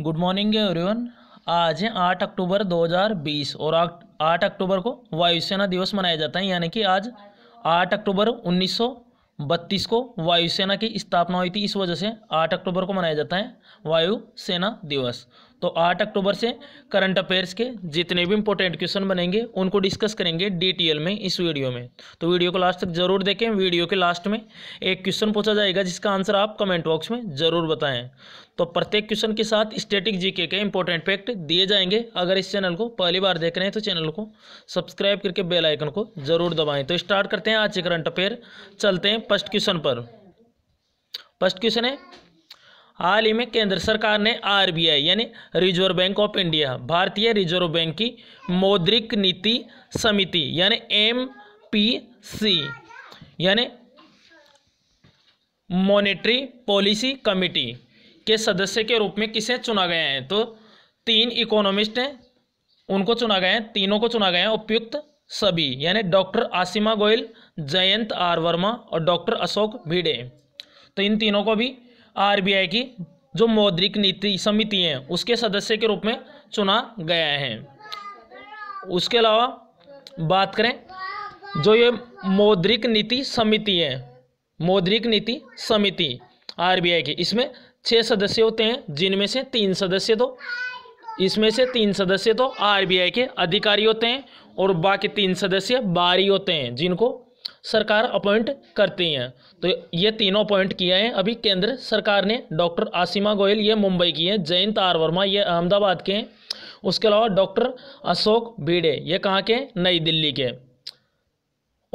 good morning everyone आज है आठ अक्टूबर 2020 और आठ अक्टूबर को वायुसेना दिवस मनाया जाता है यानी कि आज आठ अक्टूबर 1932 को वायुसेना की स्थापना हुई थी इस वजह से आठ अक्टूबर को मनाया जाता है वायुसेना दिवस तो आठ अक्टूबर से करंट अफेयर्स के जितने भी इंपॉर्टेंट क्वेश्चन बनेंगे उनको डिस्कस करेंगे डिटेल में इस वीडियो में तो वीडियो को लास्ट तक जरूर देखें वीडियो के लास्ट में एक क्वेश्चन पूछा जाएगा जिसका आंसर आप कमेंट बॉक्स में जरूर बताएं तो प्रत्येक क्वेश्चन के साथ स्टेटिक जीके के इंपॉर्टेंट फैक्ट दिए जाएंगे अगर इस चैनल को पहली बार देख रहे हैं तो चैनल को सब्सक्राइब करके बेलाइकन को जरूर दबाएं तो स्टार्ट करते हैं आज के करंट अफेयर चलते हैं फर्स्ट क्वेश्चन पर फर्स्ट क्वेश्चन है हाल ही में केंद्र सरकार ने आरबीआई यानी रिजर्व बैंक ऑफ इंडिया भारतीय रिजर्व बैंक की मौद्रिक नीति समिति यानी एम पी सी यानी मॉनेटरी पॉलिसी कमेटी के सदस्य के रूप में किसे चुना गया है तो तीन इकोनॉमिस्ट हैं उनको चुना गया है तीनों को चुना गया है उपयुक्त सभी यानी डॉक्टर आसिमा गोयल जयंत आर वर्मा और डॉक्टर अशोक भिड़े तो इन तीनों को भी आरबीआई की जो मौद्रिक नीति समिति है उसके सदस्य के रूप में चुना गया है उसके अलावा बात करें जो ये मौद्रिक नीति समिति है मौद्रिक नीति समिति आरबीआई की इसमें छः सदस्य होते हैं जिनमें से तीन सदस्य तो इसमें से तीन सदस्य तो आरबीआई के अधिकारी होते हैं और बाकी तीन सदस्य बारी होते हैं जिनको सरकार अपॉइंट करती हैं तो ये तीनों अपॉइंट किए हैं अभी केंद्र सरकार ने डॉक्टर आसिमा गोयल ये मुंबई की हैं जयंत आर वर्मा ये अहमदाबाद के हैं उसके अलावा डॉक्टर अशोक भीड़े ये कहाँ के नई दिल्ली के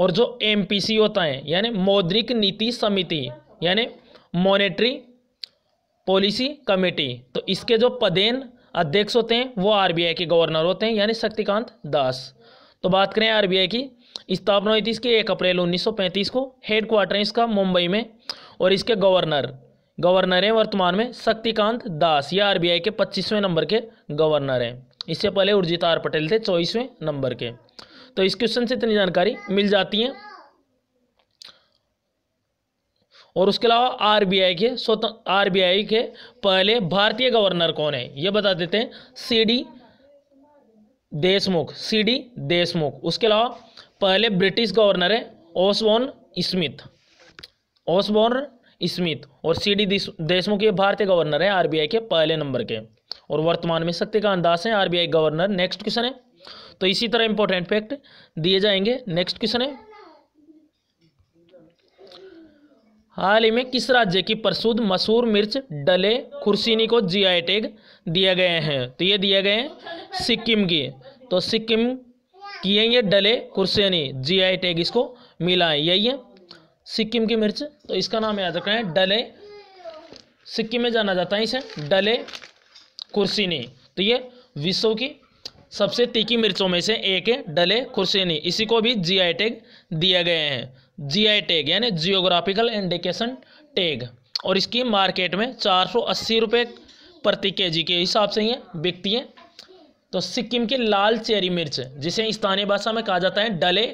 और जो एम होता है यानी मौद्रिक नीति समिति यानी मॉनेटरी पॉलिसी कमेटी तो इसके जो पदेन अध्यक्ष होते हैं वो आरबीआई के गवर्नर होते हैं यानी शक्तिकांत दास तो बात करें आरबीआई की स्थापना हुई थी इसकी एक अप्रैल 1935 को हेड क्वार्टर है इसका मुंबई में और इसके गवर्नर गवर्नर हैं वर्तमान में शक्तिकांत दास ये आरबीआई के 25वें नंबर के गवर्नर हैं इससे पहले उर्जित आर पटेल थे चौबीसवें नंबर के तो इस क्वेश्चन से इतनी जानकारी मिल जाती है और उसके अलावा आरबीआई के स्वतंत्र आरबीआई के पहले भारतीय गवर्नर कौन है ये बता देते हैं C D Deshmukh C D Deshmukh उसके अलावा पहले ब्रिटिश गवर्नर है ओसबोर्न स्मिथ ओसबोर्न स्मिथ और सी डी देशमुख ये भारतीय गवर्नर है आरबीआई के पहले नंबर के और वर्तमान में शक्तिकांत दास हैं आरबीआई गवर्नर नेक्स्ट क्वेश्चन है तो इसी तरह इंपॉर्टेंट फैक्ट दिए जाएंगे नेक्स्ट क्वेश्चन है हाल ही में किस राज्य की प्रसुद्ध मसूर मिर्च डले खुर्सीनी को जीआई टैग दिया गए हैं तो ये दिए गए हैं सिक्किम की तो सिक्किम ये डले कुर्सेनी जी आई टैग इसको मिला है यही है सिक्किम की मिर्च तो इसका नाम याद रखना है डले सिक्किम में जाना जाता है इसे डले कुर्सीनी तो ये विश्व की सबसे तीखी मिर्चों में से एक है डले कुर्सीनी इसी को भी जी आई टैग दिया गए हैं जी आई टैग यानी जियोग्राफिकल इंडिकेशन टैग और इसकी मार्केट में चार सौ अस्सी रुपये प्रति के जी के हिसाब से ये बिकती है तो सिक्किम की लाल चेरी मिर्च जिसे स्थानीय भाषा में कहा जाता है डले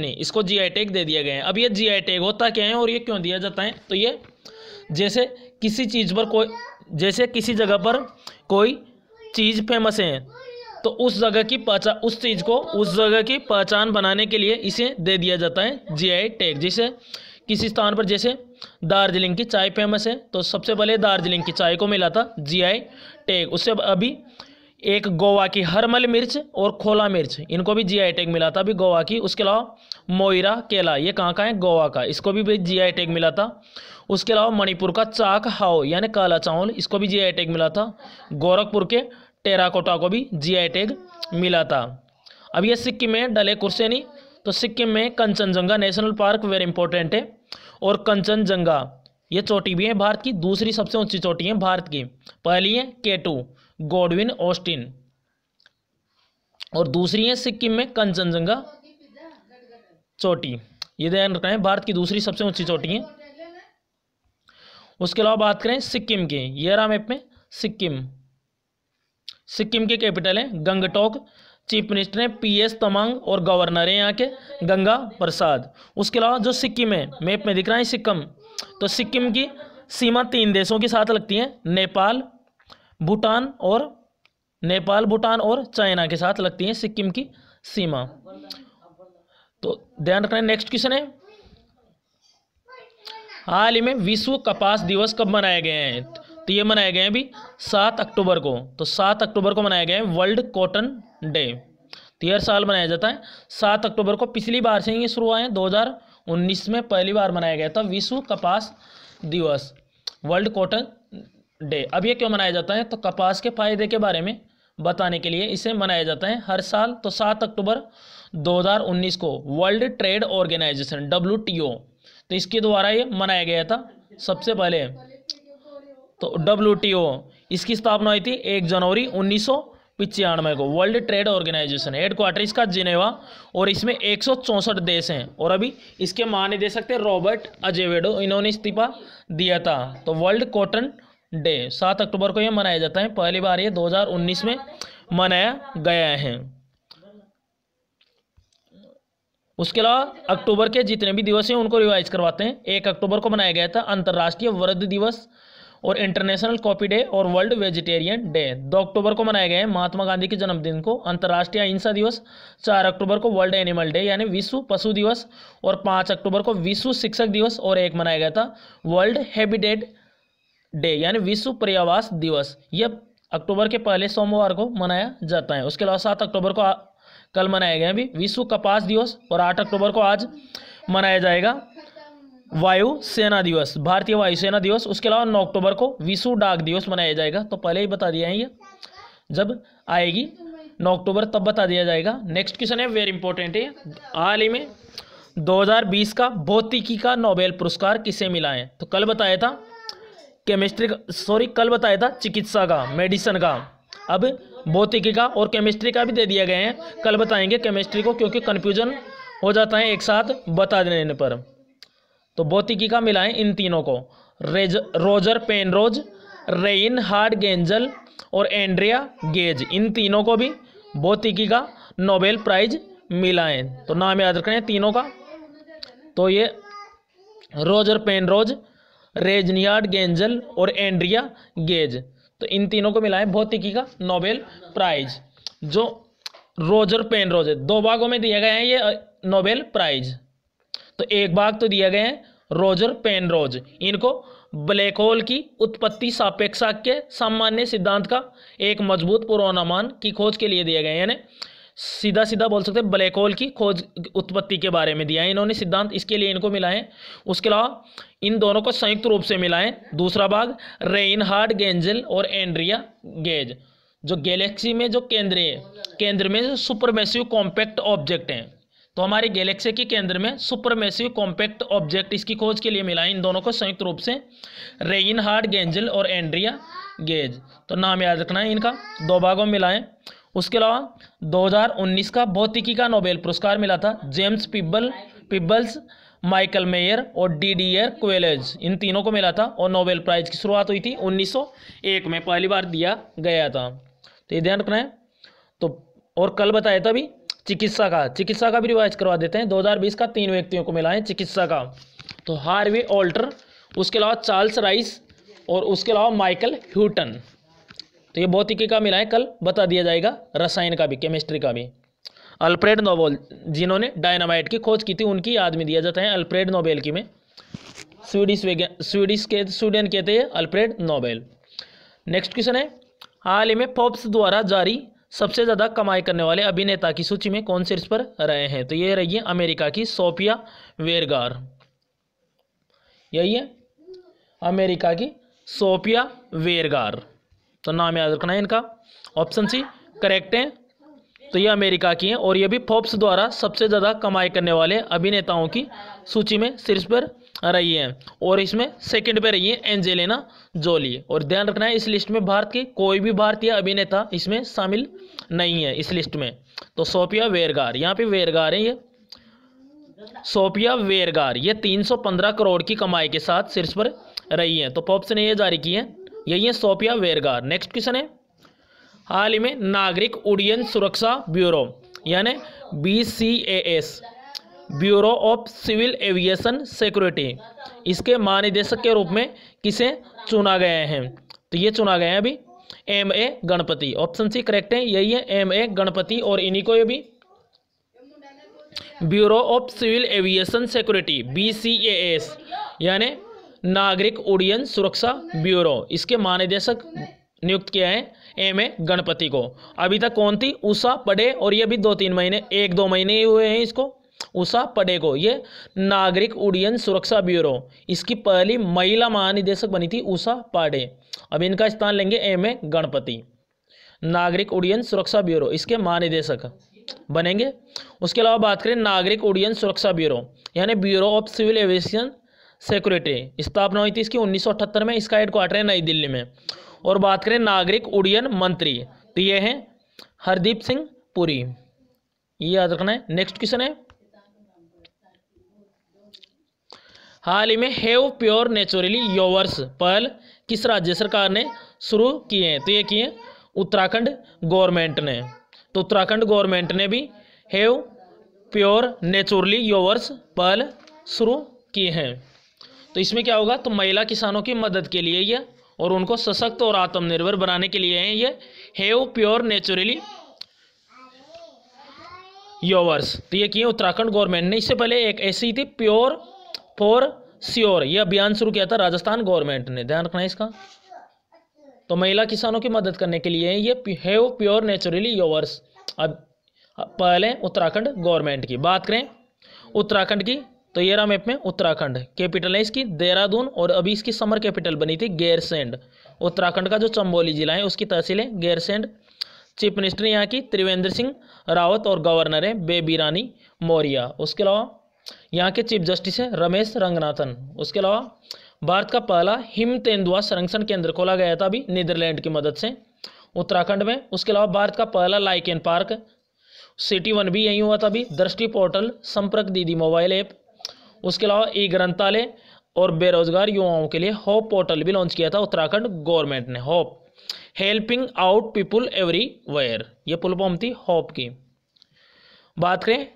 ने इसको जी आई टैग दे दिया गया है अब ये जी आई टैग होता क्या है और ये क्यों दिया जाता है तो ये जैसे किसी चीज़ पर कोई जैसे किसी जगह पर कोई चीज़ फेमस है तो उस जगह की पहचान उस चीज़ को उस जगह की पहचान बनाने के लिए इसे दे दिया जाता है जी आई टैग जिसे किसी स्थान पर जैसे दार्जिलिंग की चाय फेमस है तो सबसे पहले दार्जिलिंग की चाय को मिला था जी आई टैग उससे अभी एक गोवा की हरमल मिर्च और खोला मिर्च इनको भी जीआई टैग मिला था अभी गोवा की उसके अलावा मोइरा केला ये कहाँ का है गोवा का इसको भी जीआई टैग मिला था उसके अलावा मणिपुर का चाक हाओ यानी काला चावल इसको भी जीआई टैग मिला था गोरखपुर के टेराकोटा को भी जीआई टैग मिला था अब ये सिक्किम में डले कुर्सेनी तो सिक्किम में Kanchenjunga national park very important है और कंचनजंगा ये चोटी भी है भारत की दूसरी सबसे ऊंची चोटी है भारत की पहली है केटू गॉडविन ऑस्टिन और दूसरी है सिक्किम में कंचनजंगा चोटी ये ध्यान रखना है भारत की दूसरी सबसे ऊंची चोटी है उसके अलावा बात करें सिक्किम के ये रहा मैप में सिक्किम सिक्किम के कैपिटल है गंगटोक चीफ मिनिस्टर हैं पी एस तमांग और गवर्नर हैं यहाँ के गंगा प्रसाद उसके अलावा जो सिक्किम है मैप में दिख रहा है सिक्किम तो सिक्किम की सीमा तीन देशों के साथ लगती है नेपाल भूटान और नेपाल भूटान और चाइना के साथ लगती है सिक्किम की सीमा तो ध्यान रखना नेक्स्ट क्वेश्चन है हाल ही में विश्व कपास दिवस कब मनाए गए हैं तो ये मनाए गए हैं अभी सात अक्टूबर को तो सात अक्टूबर को मनाया गया है वर्ल्ड कॉटन डे तो हर साल मनाया जाता है सात अक्टूबर को पिछली बार से ही शुरू हुआ है उन्नीस में पहली बार मनाया गया था विश्व कपास दिवस वर्ल्ड कॉटन डे अब ये क्यों मनाया जाता है तो कपास के फायदे के बारे में बताने के लिए इसे मनाया जाता है हर साल तो सात अक्टूबर 2019 को वर्ल्ड ट्रेड ऑर्गेनाइजेशन डब्ल्यू तो इसके द्वारा ये मनाया गया था सबसे पहले तो डब्ल्यू इसकी स्थापना हुई थी एक जनवरी उन्नीस पिचानवे को world trade organisation headquarter इसका जिनेवा और इसमें एक देश हैं और अभी इसके महानिदेशक थे रॉबर्ट अजेवेडो इन्होंने इस्तीफा दिया था तो वर्ल्ड कॉटन डे सात अक्टूबर को ये मनाया जाता है पहली बार ये 2019 में मनाया गया है उसके अलावा अक्टूबर के जितने भी दिवस हैं उनको रिवाइज करवाते हैं एक अक्टूबर को मनाया गया था अंतर्राष्ट्रीय वृद्ध दिवस और इंटरनेशनल कॉपी डे और वर्ल्ड वेजिटेरियन डे दो अक्टूबर को मनाया गया है महात्मा गांधी के जन्मदिन को अंतर्राष्ट्रीय अहिंसा दिवस चार अक्टूबर को वर्ल्ड एनिमल डे यानी विश्व पशु दिवस और पाँच अक्टूबर को विश्व शिक्षक दिवस और एक मनाया गया था वर्ल्ड हैबिटेट डे यानी विश्व पर्यावास दिवस यह अक्टूबर के पहले सोमवार को मनाया जाता है उसके अलावा सात अक्टूबर को आ, कल मनाया गया अभी विश्व कपास दिवस और आठ अक्टूबर को आज मनाया जाएगा वायु सेना दिवस भारतीय वायुसेना दिवस उसके अलावा नौ अक्टूबर को विश्व डाक दिवस मनाया जाएगा तो पहले ही बता दिया है ये जब आएगी नौ अक्टूबर तब बता दिया जाएगा नेक्स्ट क्वेश्चन है वेरी इंपॉर्टेंट है हाल ही में 2020 का भौतिकी का नोबेल पुरस्कार किसे मिला है तो कल बताया था केमिस्ट्री का सॉरी कल बताया था चिकित्सा का मेडिसन का अब भौतिकी का और केमिस्ट्री का भी दे दिया गया है कल बताएंगे केमिस्ट्री को क्योंकि कन्फ्यूजन हो जाता है एक साथ बता देने पर तो भौतिकी का मिलाएं इन तीनों को रेज Roger Penrose Reinhard Genzel और एंड्रिया गेज इन तीनों को भी भौतिकी का नोबेल प्राइज मिला है तो नाम याद रखें तीनों का तो ये रोजर पेनरोज रेजनियार्ड गेंजल और एंड्रिया गेज तो इन तीनों को मिला भौतिकी का नोबेल प्राइज जो रोजर पेन रोजर दो भागों में दिया गया है ये नोबेल प्राइज तो एक भाग तो दिया गया है रोजर पेन रोज इनको ब्लैक होल की उत्पत्ति सापेक्षा के सामान्य सिद्धांत का एक मजबूत पूर्वानुमान की खोज के लिए दिए गए यानी सीधा सीधा बोल सकते हैं ब्लैक होल की खोज उत्पत्ति के बारे में दिया है इन्होंने सिद्धांत इसके लिए इनको मिलाएं उसके अलावा इन दोनों को संयुक्त रूप से मिलाएं दूसरा भाग रेइन हार्ड गेंजल और एंड्रिया गेज जो गैलेक्सी में जो केंद्र है केंद्र में सुपरमेसिव कॉम्पैक्ट ऑब्जेक्ट हैं तो हमारी गैलेक्सी के केंद्र में सुपरमेसिव कॉम्पैक्ट ऑब्जेक्ट इसकी खोज के लिए मिला इन दोनों को संयुक्त रूप से रेइन हार्ड गेंजल और एंड्रिया गेज तो नाम याद रखना है इनका दो भागों में मिलाएं उसके अलावा 2019 का भौतिकी का नोबेल पुरस्कार मिला था James Peeble Peebles Michael Mayor और डी डी एर क्वेलेज इन तीनों को मिला था और नोबेल प्राइज़ की शुरुआत हुई थी 1901 में पहली बार दिया गया था तो ये ध्यान रखना है तो और कल बताया था अभी चिकित्सा का चिकित्सा का भी रिवाइज करवा देते हैं 2020 का तीन व्यक्तियों को मिला है चिकित्सा का तो हार्वे ऑल्टर उसके अलावा चार्ल्स राइस और उसके अलावा माइकल ह्यूटन तो ये भौतिकी का मिला है कल बता दिया जाएगा रसायन का भी केमिस्ट्री का भी अल्फ्रेड नोबेल जिन्होंने डायनामाइट की खोज की थी उनकी याद में दिया जाता है अल्फ्रेड नोबेल की में स्वीडिश स्वीडिश के स्वीडन कहते हैं अल्फ्रेड नोबेल नेक्स्ट क्वेश्चन है हाल ही में फोर्ब्स द्वारा जारी सबसे ज़्यादा कमाई करने वाले अभिनेता की सूची में कौन से इस पर रहे हैं तो ये रही है अमेरिका की सोफिया वेरगार यही है अमेरिका की सोफिया वेरगार तो नाम याद रखना है इनका ऑप्शन सी करेक्ट है तो ये अमेरिका की हैं और ये भी फोप्स द्वारा सबसे ज़्यादा कमाई करने वाले अभिनेताओं की सूची में शीर्ष पर रही हैं और इसमें सेकंड पे रही है एंजेलिना जोली और ध्यान रखना है इस लिस्ट में भारत के कोई भी भारतीय अभिनेता इसमें शामिल नहीं है इस लिस्ट में तो सोपिया वेरगार यहाँ पे वेरगार है ये सोपिया वेरगार ये तीन करोड़ की कमाई के साथ शीर्ष पर रही हैं तो पॉप्स ने यह जारी की है यही है सोपिया वेरगा नेक्स्ट क्वेश्चन है हाल ही में नागरिक उड्डयन सुरक्षा ब्यूरो यानी B C A S bureau of civil aviation security इसके महानिदेशक के रूप में किसे चुना गए हैं तो ये चुना गए हैं अभी M A Ganapathy option C correct है यही है एम ए गणपति और इन्हीं को अभी bureau of civil aviation security B C A S यानी नागरिक उड्डयन सुरक्षा ब्यूरो इसके महानिदेशक नियुक्त किया है एम ए गणपति को अभी तक कौन थी उषा पडे और ये भी दो तीन महीने एक दो महीने ही हुए हैं इसको उषा पडे को ये नागरिक उड्डयन सुरक्षा ब्यूरो इसकी पहली महिला महानिदेशक बनी थी उषा पाडे अब इनका स्थान लेंगे एम ए गणपति नागरिक उड्डयन सुरक्षा ब्यूरो इसके महानिदेशक बनेंगे उसके अलावा बात करें नागरिक उड्डयन सुरक्षा ब्यूरो यानी bureau of civil aviation secretary स्थापना हुई थी इसकी अठहत्तर में इसका हेडक्वार्टर है नई दिल्ली में और बात करें नागरिक उड्डयन मंत्री तो ये हैं हरदीप सिंह पुरी ये याद रखना है नेक्स्ट क्वेश्चन है हाल ही में हेव प्योर नेचुरली योवर्स पहल किस राज्य सरकार ने शुरू किए हैं तो ये किए उत्तराखंड गवर्नमेंट ने तो उत्तराखंड गवर्नमेंट ने भी हेव प्योर नेचुरली योवर्स पहल शुरू किए हैं तो इसमें क्या होगा तो महिला किसानों की मदद के लिए यह और उनको सशक्त और आत्मनिर्भर बनाने के लिए है ये हेव प्योर नेचुरली योवर्स तो ये किए उत्तराखंड गवर्नमेंट ने इससे पहले एक ऐसी थी प्योर फॉर श्योर ये अभियान शुरू किया था राजस्थान गवर्नमेंट ने ध्यान रखना इसका तो महिला किसानों की मदद करने के लिए ये हैव प्योर नेचुरली योवर्स अब पहले उत्तराखंड गवर्नमेंट की बात करें उत्तराखंड की तो ये रहा मैप में उत्तराखंड कैपिटल है इसकी देहरादून और अभी इसकी समर कैपिटल बनी थी गैरसेंड उत्तराखंड का जो चंबोली जिला है उसकी तहसील है गैरसेंड चीफ मिनिस्टर यहाँ की त्रिवेंद्र सिंह रावत और गवर्नर है बेबी रानी मौर्य उसके अलावा यहाँ के चीफ जस्टिस है रमेश रंगनाथन उसके अलावा भारत का पहला हिम तेंदुआ संरक्षण केंद्र खोला गया था अभी नीदरलैंड की मदद से उत्तराखंड में उसके अलावा भारत का पहला लाइकेन पार्क सिटी वन भी यहीं हुआ था अभी दृष्टि पोर्टल संपर्क दीदी मोबाइल ऐप उसके अलावा ई ग्रंथालय और बेरोजगार युवाओं के लिए होप पोर्टल भी लॉन्च किया था उत्तराखंड गवर्नमेंट ने hope helping out people everywhere ये फुल थी होप की बात करें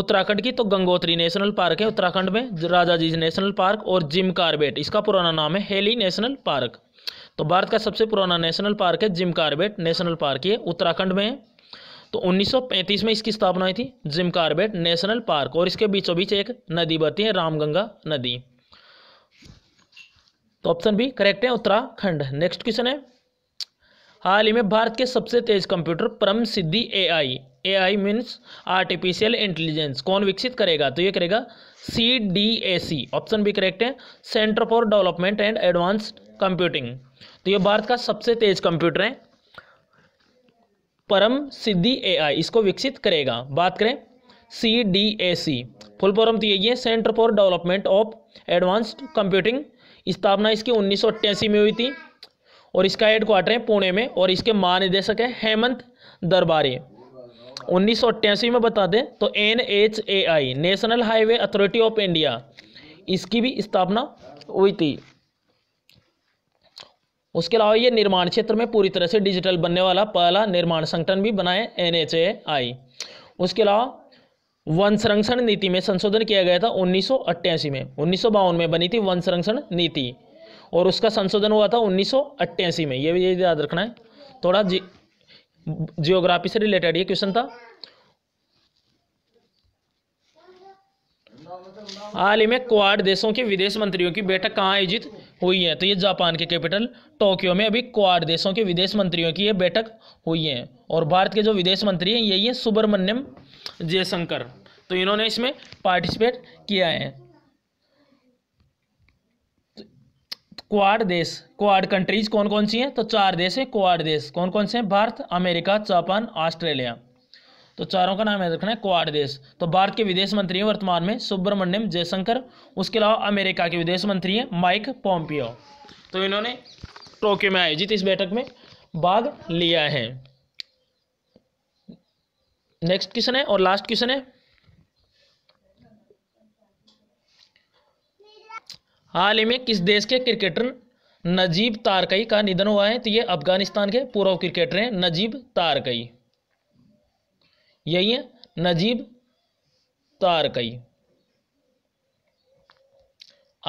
उत्तराखंड की तो गंगोत्री नेशनल पार्क है उत्तराखंड में राजा जी नेशनल पार्क और जिम कार्बेट इसका पुराना नाम है हेली नेशनल पार्क तो भारत का सबसे पुराना नेशनल पार्क है जिम कार्बेट नेशनल पार्क ये उत्तराखंड में है तो 1935 में इसकी स्थापना हुई थी जिम कार्बेट नेशनल पार्क और इसके बीचों बीच एक नदी बहती है रामगंगा नदी तो ऑप्शन बी करेक्ट है उत्तराखंड नेक्स्ट क्वेश्चन है हाल ही में भारत के सबसे तेज computer Param Siddhi A I A I means artificial intelligence कौन विकसित करेगा तो ये करेगा C D A C option भी करेक्ट है centre for development and advance computing तो ये भारत का सबसे तेज कंप्यूटर है परम सिद्धि एआई इसको विकसित करेगा बात करें C D A C full form तो यही है centre for development of advanced computing स्थापना इसकी उन्नीस में हुई थी और इसका हेडक्वार्टर है पुणे में और इसके महानिदेशक है हेमंत दरबारी उन्नीस में बता दें तो N H A I national highway authority of India इसकी भी स्थापना हुई थी उसके अलावा ये निर्माण क्षेत्र में पूरी तरह से डिजिटल बनने वाला पहला निर्माण संगठन भी बनाए एन उसके अलावा वन संरक्षण नीति में संशोधन किया गया था उन्नीस में उन्नीस में बनी थी वन संरक्षण नीति और उसका संशोधन हुआ था उन्नीस में ये भी याद रखना है थोड़ा जी जियोग्राफी से रिलेटेड ये क्वेश्चन था हाल ही में क्वाड देशों के विदेश मंत्रियों की बैठक कहाँ आयोजित हुई हैं तो ये जापान के कैपिटल टोक्यो में अभी क्वाड देशों के विदेश मंत्रियों की ये बैठक हुई है और भारत के जो विदेश मंत्री हैं यही है सुब्रमण्यम जयशंकर तो इन्होंने इसमें पार्टिसिपेट किया है क्वाड देश क्वाड कंट्रीज कौन कौन सी हैं तो चार देश हैं क्वाड देश कौन कौन से हैं भारत अमेरिका जापान ऑस्ट्रेलिया तो चारों का नाम याद रखना है क्वाड देश तो भारत के विदेश मंत्री हैं वर्तमान में सुब्रमण्यम जयशंकर उसके अलावा अमेरिका के विदेश मंत्री हैं माइक पोम्पियो तो इन्होंने टोक्यो में आयोजित इस बैठक में भाग लिया है नेक्स्ट क्वेश्चन है और लास्ट क्वेश्चन है हाल ही में किस देश के क्रिकेटर नजीब तारकई का निधन हुआ है तो ये अफगानिस्तान के पूर्व क्रिकेटर हैं नजीब तारकई यही है नजीब तारकई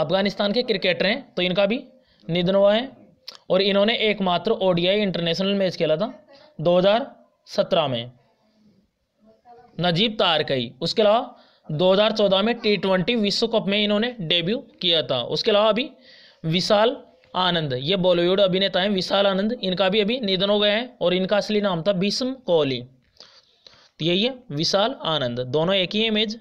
अफगानिस्तान के क्रिकेटर हैं तो इनका भी निधन हुआ है और इन्होंने एकमात्र ओडीआई इंटरनेशनल मैच खेला था 2017 में नजीब तारकई उसके अलावा 2014 में टी ट्वेंटी विश्व कप में इन्होंने डेब्यू किया था उसके अलावा अभी विशाल आनंद ये बॉलीवुड अभिनेता हैं विशाल आनंद इनका भी अभी निधन हो गया है और इनका असली नाम था भीष्म कोहली तो यही है विशाल आनंद दोनों एक ही इमेज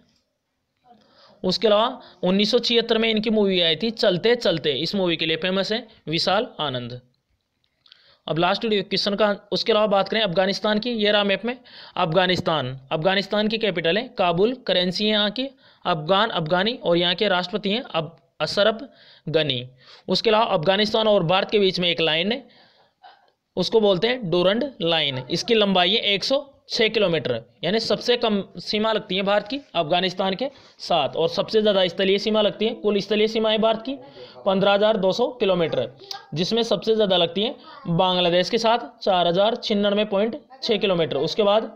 उसके अलावा उन्नीस में इनकी मूवी आई थी चलते चलते इस मूवी के लिए फेमस है विशाल आनंद अब लास्ट क्वेश्चन का उसके अलावा बात करें अफगानिस्तान की ये रहा मैप में अफगानिस्तान अफगानिस्तान की कैपिटल है काबुल करेंसी है यहाँ की अफगान अफगानी और यहाँ के राष्ट्रपति हैं अब अशरफ गनी उसके अलावा अफगानिस्तान और भारत के बीच में एक लाइन है उसको बोलते हैं डोरंड लाइन इसकी लंबाई है एक छः किलोमीटर यानी सबसे कम सीमा लगती है भारत की अफगानिस्तान के साथ और सबसे ज़्यादा स्थलीय सीमा लगती है कुल स्थलीय सीमाएं भारत की पंद्रह हज़ार दो सौ किलोमीटर जिसमें सबसे ज़्यादा लगती है बांग्लादेश के साथ चार हज़ार छियानवे पॉइंट छः किलोमीटर उसके बाद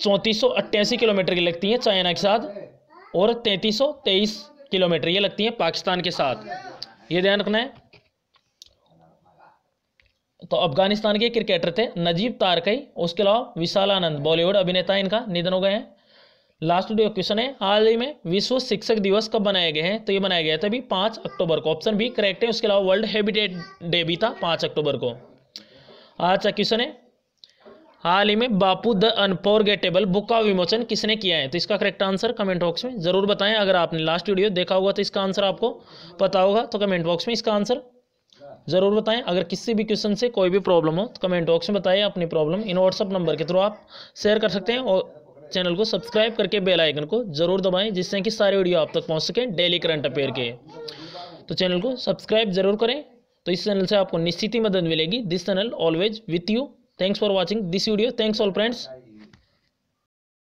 चौंतीस सौ अट्ठासी किलोमीटर की लगती है चाइना के साथ और तैंतीस सौ तेईस किलोमीटर ये लगती है पाकिस्तान के साथ ये ध्यान रखना है तो अफगानिस्तान के क्रिकेटर थे नजीब तारकई उसके अलावा विशाल आनंद बॉलीवुड अभिनेता इनका निधन हो गए हैं लास्ट डे क्वेश्चन है हाल ही में विश्व शिक्षक दिवस कब बनाए गए हैं तो ये बनाया गया था अभी पाँच अक्टूबर को ऑप्शन भी करेक्ट है उसके अलावा वर्ल्ड हैबिटेट डे भी था पाँच अक्टूबर को अच्छा क्वेश्चन है हाल ही में बापू द अनफॉरगेटेबल बुक का विमोचन किसने किया है तो इसका करेक्ट आंसर कमेंट बॉक्स में जरूर बताएं अगर आपने लास्ट वीडियो देखा होगा तो इसका आंसर आपको पता होगा तो कमेंट बॉक्स में इसका आंसर ज़रूर बताएं अगर किसी भी क्वेश्चन से कोई भी प्रॉब्लम हो तो कमेंट बॉक्स में बताएं अपनी प्रॉब्लम इन व्हाट्सअप नंबर के थ्रू आप शेयर कर सकते हैं और चैनल को सब्सक्राइब करके बेल आइकन को ज़रूर दबाएं जिससे कि सारे वीडियो आप तक पहुंच सकें डेली करंट अफेयर के तो चैनल को सब्सक्राइब ज़रूर करें तो इस चैनल से आपको निश्चित ही मदद मिलेगी this channel always with you thanks for watching this video thanks all friends